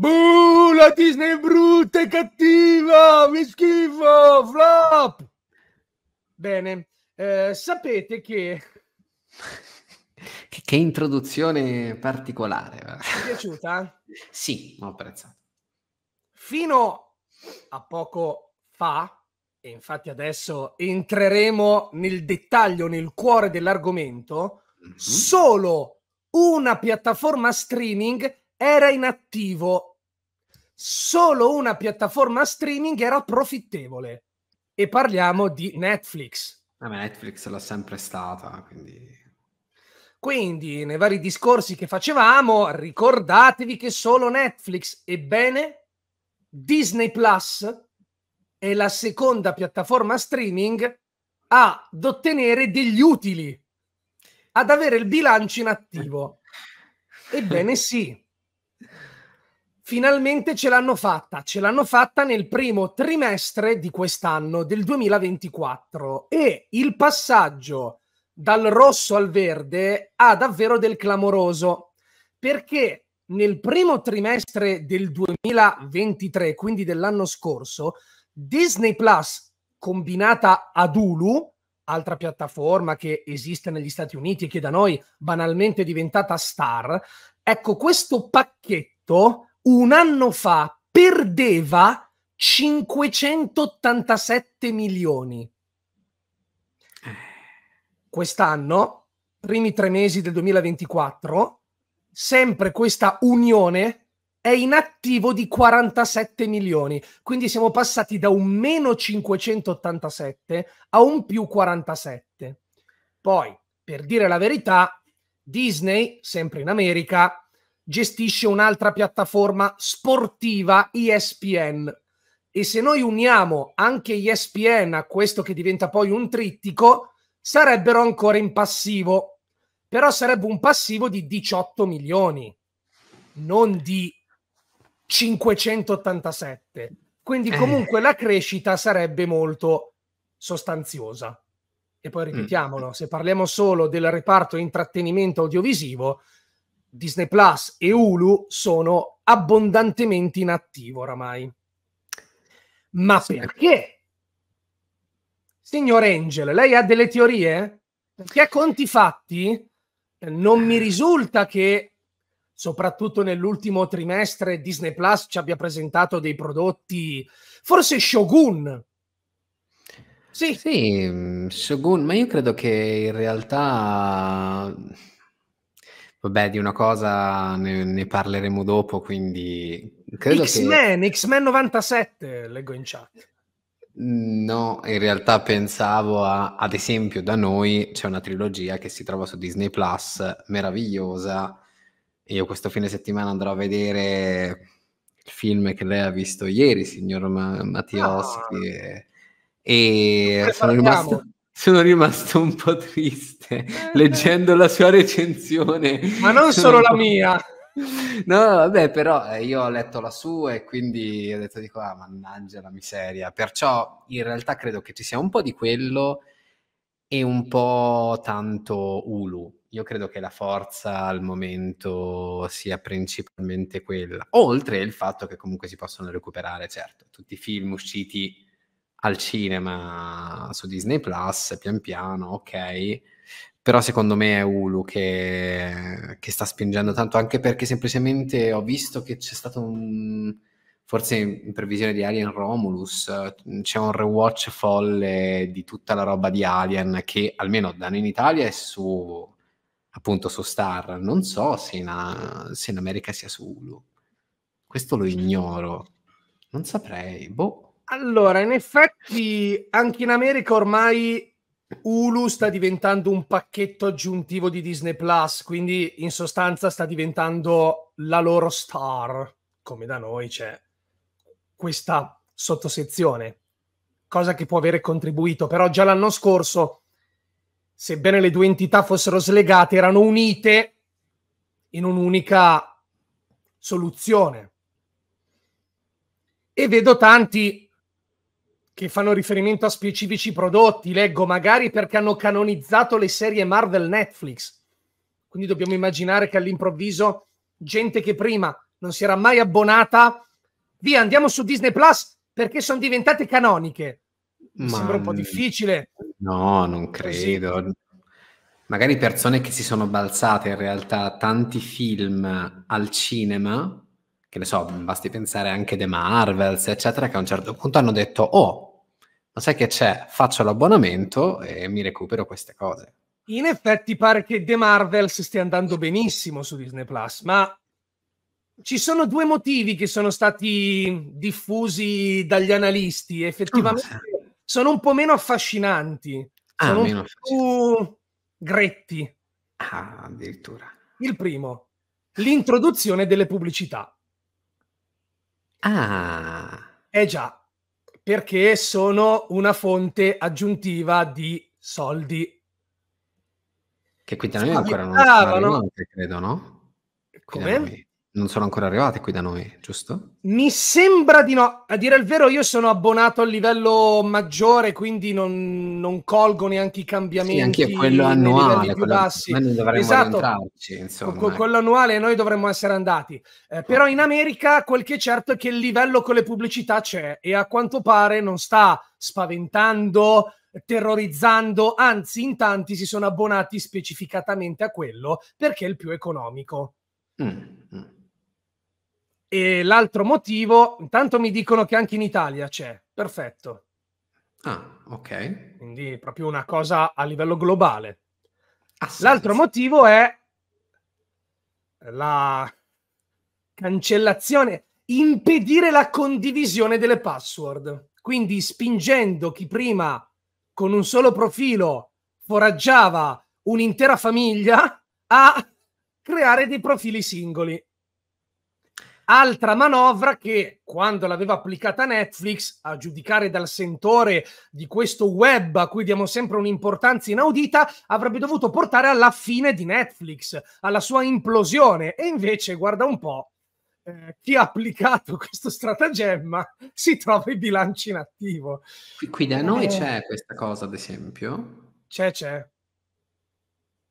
Buh, la Disney è brutta e cattiva, mi schifo, flop. Bene, eh, sapete che... che... che... introduzione particolare. Ti è piaciuta? sì, ho apprezzato. Fino a poco fa, e infatti adesso entreremo nel dettaglio, nel cuore dell'argomento, mm-hmm. solo una piattaforma streaming era in attivo solo una piattaforma streaming era profittevole e parliamo di Netflix. Ah, eh ma Netflix l'ha sempre stata, quindi... Quindi, nei vari discorsi che facevamo, ricordatevi che solo Netflix, ebbene, Disney Plus è la seconda piattaforma streaming ad ottenere degli utili, ad avere il bilancio in attivo. Ebbene sì, Finalmente ce l'hanno fatta, ce l'hanno fatta nel primo trimestre di quest'anno, del 2024, e il passaggio dal rosso al verde ha davvero del clamoroso, perché nel primo trimestre del 2023, quindi dell'anno scorso, Disney Plus combinata ad Hulu, altra piattaforma che esiste negli Stati Uniti e che da noi banalmente è diventata star, ecco questo pacchetto un anno fa perdeva 587 milioni. Quest'anno, primi tre mesi del 2024, sempre questa unione è in attivo di 47 milioni. Quindi siamo passati da un meno 587 a un più 47. Poi, per dire la verità, Disney, sempre in America, gestisce un'altra piattaforma sportiva ESPN. E se noi uniamo anche ESPN a questo che diventa poi un trittico, sarebbero ancora in passivo, però sarebbe un passivo di 18 milioni, non di 587. Quindi eh. comunque eh. la crescita sarebbe molto sostanziosa. E poi mm. ripetiamolo, mm. se parliamo solo del reparto intrattenimento audiovisivo, Disney Plus e Hulu sono abbondantemente in attivo oramai. Ma sì. perché? Signor Angel, lei ha delle teorie? Perché a conti fatti non mi eh. risulta che soprattutto nell'ultimo trimestre Disney Plus ci abbia presentato dei prodotti, forse Shogun. Sì. sì, mm, Shogun, ma io credo che in realtà Vabbè, di una cosa ne, ne parleremo dopo, quindi... Credo X-Men, che... X-Men 97, leggo in chat. No, in realtà pensavo a, ad esempio, da noi c'è una trilogia che si trova su Disney Plus, meravigliosa. Io questo fine settimana andrò a vedere il film che lei ha visto ieri, signor Mattioschi. Ah, e sono rimasto, sono rimasto un po' triste eh, leggendo la sua recensione. Ma non solo la mia. No, vabbè, però eh, io ho letto la sua e quindi ho detto dico, ah, mannaggia la miseria. Perciò in realtà credo che ci sia un po' di quello e un po' tanto Ulu. Io credo che la forza al momento sia principalmente quella. Oltre il fatto che comunque si possono recuperare, certo, tutti i film usciti al cinema su Disney Plus, pian piano, ok. Però secondo me è Hulu che, che sta spingendo tanto, anche perché semplicemente ho visto che c'è stato un, forse in previsione di Alien Romulus c'è un rewatch folle di tutta la roba di Alien che almeno da noi in Italia è su appunto su Star non so se in, se in America sia su Hulu questo lo ignoro non saprei boh allora, in effetti, anche in America ormai Hulu sta diventando un pacchetto aggiuntivo di Disney Plus, quindi in sostanza sta diventando la loro star, come da noi c'è questa sottosezione, cosa che può avere contribuito, però già l'anno scorso, sebbene le due entità fossero slegate, erano unite in un'unica soluzione. E vedo tanti che fanno riferimento a specifici prodotti, leggo magari perché hanno canonizzato le serie Marvel Netflix. Quindi dobbiamo immaginare che all'improvviso gente che prima non si era mai abbonata, via, andiamo su Disney Plus perché sono diventate canoniche. Mi sembra un po' difficile. No, non credo. Così. Magari persone che si sono balzate in realtà tanti film al cinema che ne so, basti pensare anche The Marvels, eccetera, che a un certo punto hanno detto, oh, ma sai che c'è? Faccio l'abbonamento e mi recupero queste cose. In effetti pare che The Marvels stia andando benissimo su Disney Plus, ma ci sono due motivi che sono stati diffusi dagli analisti. Effettivamente oh. sono un po' meno affascinanti, ah, sono meno più gretti. Ah, addirittura. Il primo, l'introduzione delle pubblicità. Ah. Eh già, perché sono una fonte aggiuntiva di soldi. Che quindi noi ancora non stavano, credo, no? Come? non sono ancora arrivate qui da noi, giusto? Mi sembra di no. A dire il vero, io sono abbonato al livello maggiore, quindi non, non colgo neanche i cambiamenti. Sì, anche quello annuale, quello, bassi. noi dovremmo esatto. insomma. Con, quello annuale noi dovremmo essere andati. Eh, però in America quel che è certo è che il livello con le pubblicità c'è e a quanto pare non sta spaventando, terrorizzando, anzi in tanti si sono abbonati specificatamente a quello perché è il più economico. Mm. mm. E l'altro motivo, intanto mi dicono che anche in Italia c'è, perfetto. Ah, ok. Quindi proprio una cosa a livello globale. Assenza. Ah, l'altro motivo è la cancellazione, impedire la condivisione delle password. Quindi spingendo chi prima con un solo profilo foraggiava un'intera famiglia a creare dei profili singoli. Altra manovra che quando l'aveva applicata Netflix, a giudicare dal sentore di questo web a cui diamo sempre un'importanza inaudita, avrebbe dovuto portare alla fine di Netflix, alla sua implosione. E invece, guarda un po', eh, chi ha applicato questo stratagemma si trova in bilancio inattivo. Qui, qui da noi eh... c'è questa cosa, ad esempio. C'è, c'è.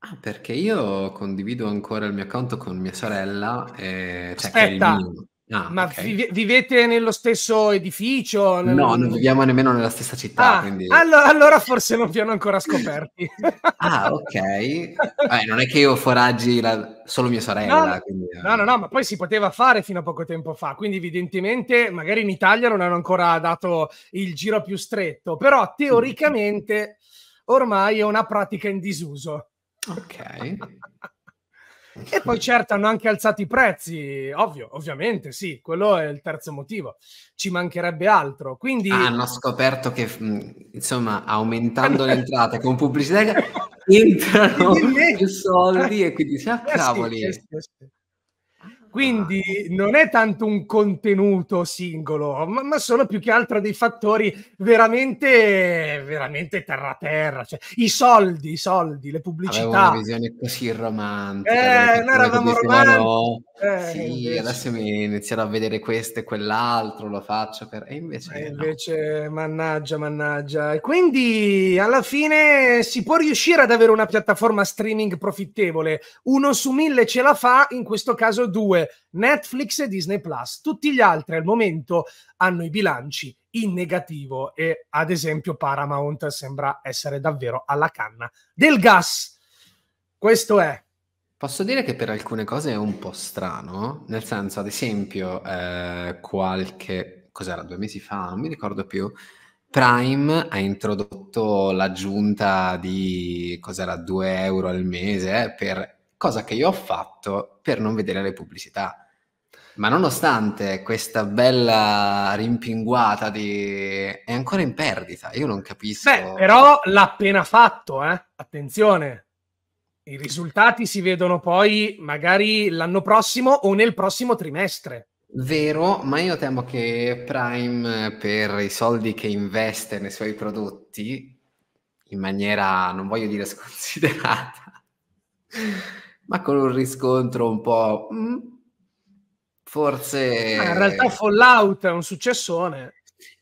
Ah, perché io condivido ancora il mio account con mia sorella, e, eh, cioè che è il Aspetta. mio. Ah, Ma ok. vive- vivete nello stesso edificio? Nel- No, non viviamo nemmeno nella stessa città, Ah, quindi... allo- allora forse non vi hanno ancora scoperti. Ah, ok. Vabbè, non è che io foraggi la- solo mia No, sorella, quindi... eh. no, no, no, ma poi si poteva fare fino a poco tempo fa, quindi evidentemente magari in Italia non hanno ancora dato il giro più stretto, però teoricamente ormai è una pratica in disuso. Ok. e poi certo hanno anche alzato i prezzi, ovvio, ovviamente sì, quello è il terzo motivo, ci mancherebbe altro. Quindi... Ah, hanno scoperto che mm, insomma aumentando le entrate con pubblicità entrano più soldi e quindi ah, cavoli. Sì, sì, sì. Quindi non è tanto un contenuto singolo, ma, ma sono più che altro dei fattori veramente, veramente terra terra. Cioè, I soldi, i soldi, le pubblicità. Avevo una visione così romantica. Eh, noi eravamo romantici. Eh, sì, invece... adesso mi inizierò a vedere questo e quell'altro, lo faccio per... E invece... E invece, no. mannaggia, mannaggia. quindi alla fine si può riuscire ad avere una piattaforma streaming profittevole. Uno su mille ce la fa, in questo caso due comunque Netflix e Disney Plus. Tutti gli altri al momento hanno i bilanci in negativo e ad esempio Paramount sembra essere davvero alla canna del gas. Questo è. Posso dire che per alcune cose è un po' strano, nel senso ad esempio eh, qualche, cos'era, due mesi fa, non mi ricordo più, Prime ha introdotto l'aggiunta di, cos'era, 2 euro al mese eh, per cosa che io ho fatto per non vedere le pubblicità. Ma nonostante questa bella rimpinguata di... è ancora in perdita, io non capisco. Beh, però l'ha appena fatto, eh? Attenzione. I risultati si vedono poi magari l'anno prossimo o nel prossimo trimestre. Vero, ma io temo che Prime per i soldi che investe nei suoi prodotti in maniera, non voglio dire sconsiderata, ma con un riscontro un po'... Mm, forse... Ma ah, in realtà Fallout è un successone.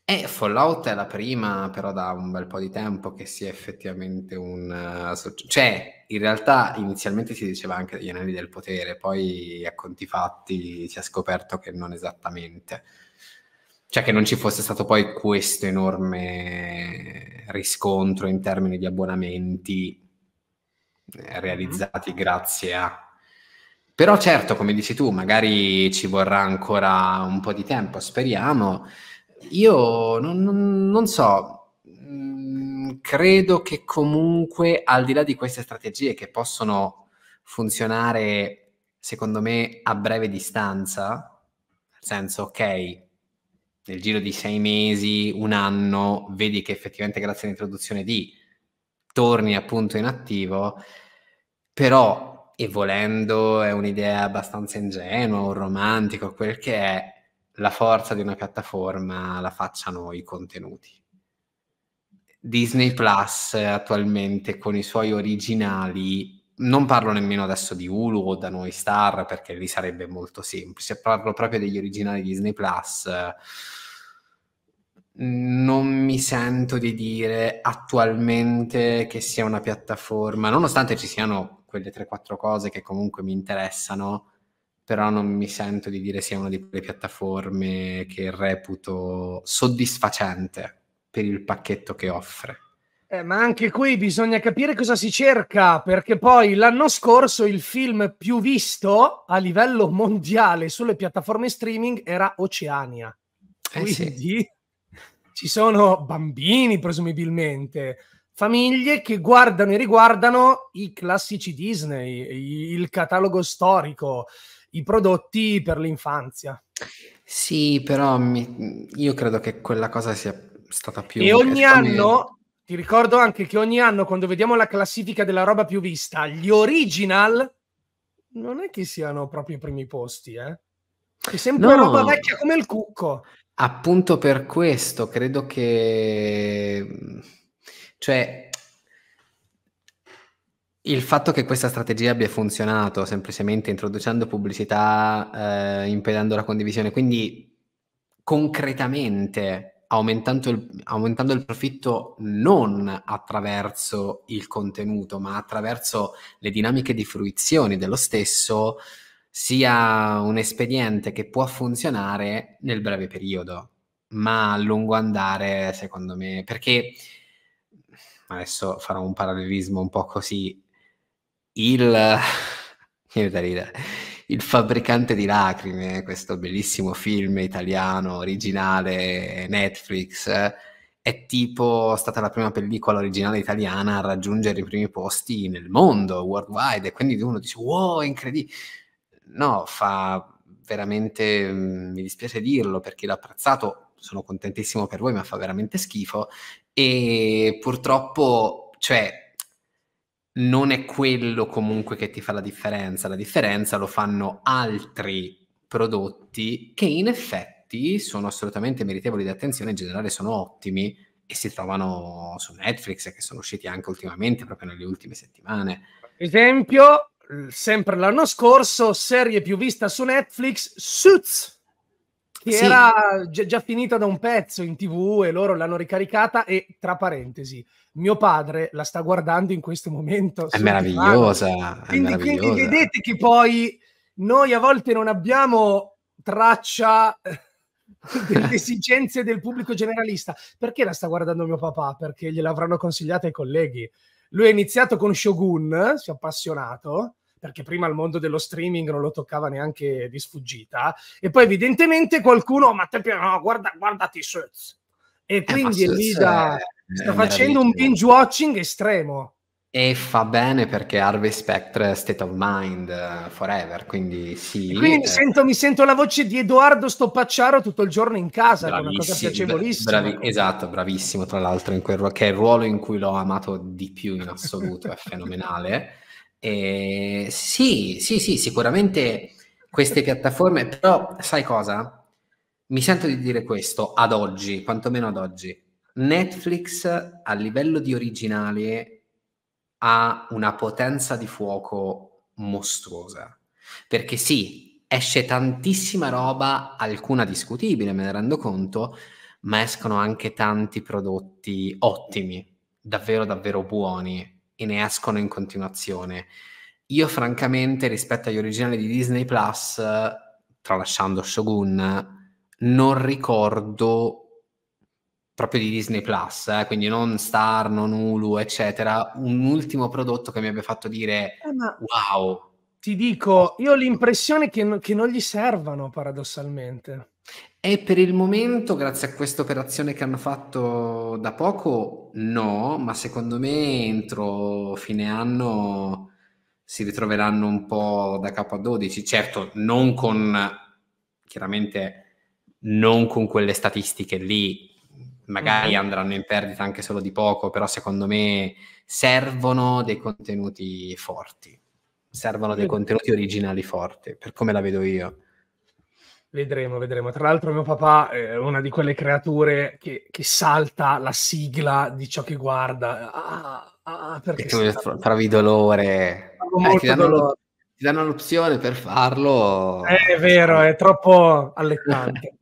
Eh, Fallout è la prima, però da un bel po' di tempo che sia effettivamente un... Eh, cioè, in realtà inizialmente si diceva anche degli anelli del potere, poi a conti fatti si è scoperto che non esattamente. Cioè che non ci fosse stato poi questo enorme riscontro in termini di abbonamenti eh, realizzati mm-hmm. grazie a... Però certo, come dici tu, magari ci vorrà ancora un po' di tempo, speriamo. Io non, non, non so, mm, credo che comunque al di là di queste strategie che possono funzionare, secondo me, a breve distanza, nel senso, ok, nel giro di sei mesi, un anno, vedi che effettivamente grazie all'introduzione di torni appunto in attivo, però e volendo è un'idea abbastanza ingenua, un romantico, quel che è la forza di una piattaforma la facciano i contenuti. Disney Plus attualmente con i suoi originali non parlo nemmeno adesso di Hulu o da noi Star perché lì sarebbe molto semplice, parlo proprio degli originali Disney Plus non mi sento di dire attualmente che sia una piattaforma, nonostante ci siano quelle 3-4 cose che comunque mi interessano, però non mi sento di dire sia una di quelle piattaforme che reputo soddisfacente per il pacchetto che offre. Eh, ma anche qui bisogna capire cosa si cerca, perché poi l'anno scorso il film più visto a livello mondiale sulle piattaforme streaming era Oceania. Eh Quindi... sì ci sono bambini presumibilmente, famiglie che guardano e riguardano i classici Disney, il catalogo storico, i prodotti per l'infanzia. Sì, però mi, io credo che quella cosa sia stata più... E ogni anno, ti ricordo anche che ogni anno quando vediamo la classifica della roba più vista, gli original non è che siano proprio i primi posti, eh? È sempre no. roba vecchia come il cucco. Appunto per questo credo che, cioè, il fatto che questa strategia abbia funzionato semplicemente introducendo pubblicità, eh, impedendo la condivisione, quindi concretamente aumentando il, aumentando il profitto non attraverso il contenuto, ma attraverso le dinamiche di fruizione dello stesso, sia un espediente che può funzionare nel breve periodo, ma a lungo andare, secondo me, perché adesso farò un parallelismo un po' così, il, da ridere, il fabbricante di lacrime, questo bellissimo film italiano, originale, Netflix, è tipo stata la prima pellicola originale italiana a raggiungere i primi posti nel mondo, worldwide, e quindi uno dice, wow, incredibile no, fa veramente, mhmm, mi dispiace dirlo perché l'ho apprezzato, sono contentissimo per voi, ma fa veramente schifo e purtroppo, cioè, non è quello comunque che ti fa la differenza, la differenza lo fanno altri prodotti che in effetti sono assolutamente meritevoli di attenzione, in generale sono ottimi e si trovano su Netflix e che sono usciti anche ultimamente, proprio nelle ultime settimane. esempio, sempre l'anno scorso, serie più vista su Netflix, Suits, che sì. era già finita da un pezzo in tv e loro l'hanno ricaricata e, tra parentesi, mio padre la sta guardando in questo momento. È meravigliosa. È quindi, meravigliosa. quindi vedete che poi noi a volte non abbiamo traccia delle esigenze del pubblico generalista. Perché la sta guardando mio papà? Perché gliel'avranno consigliata i colleghi. Lui ha iniziato con Shogun, si è appassionato, perché prima il mondo dello streaming non lo toccava neanche di sfuggita, e poi evidentemente qualcuno, ma te, no, guarda, guardati Suits. E eh, quindi eh, Elida sta eh, facendo un binge watching estremo. E fa bene perché Harvey Spectre è state of mind uh, forever, quindi sì. E quindi eh. mi, sento, mi, sento, la voce di Edoardo Stoppacciaro tutto il giorno in casa, che è una cosa piacevolissima. Bravi, esatto, bravissimo tra l'altro, quel, che è il ruolo in cui l'ho amato di più in assoluto, è fenomenale. Eh, sì, sì, sì, sicuramente queste piattaforme, però sai cosa? Mi sento di dire questo ad oggi, quantomeno ad oggi. Netflix a livello di originale ha una potenza di fuoco mostruosa. Perché sì, esce tantissima roba, alcuna discutibile, me ne rendo conto, ma escono anche tanti prodotti ottimi, davvero davvero buoni e ne escono in continuazione. Io francamente rispetto agli originali di Disney Plus, tralasciando Shogun, non ricordo proprio di Disney Plus, eh, quindi non Star, non Hulu, eccetera, un ultimo prodotto che mi abbia fatto dire eh, wow. Ti dico, io ho l'impressione che, che non gli servano paradossalmente. E per il momento, grazie a questa operazione che hanno fatto da poco, no, ma secondo me entro fine anno si ritroveranno un po' da capo a 12. Certo, non con, chiaramente, non con quelle statistiche lì, magari mm. andranno in perdita anche solo di poco, però secondo me servono dei contenuti forti, servono dei contenuti originali forti, per come la vedo io. Vedremo, vedremo. Tra l'altro mio papà è una di quelle creature che, che salta la sigla di ciò che guarda. Ah, ah, ah perché e tu provi dolore. Eh, ti, danno, ti danno l'opzione per farlo. è vero, è troppo allettante.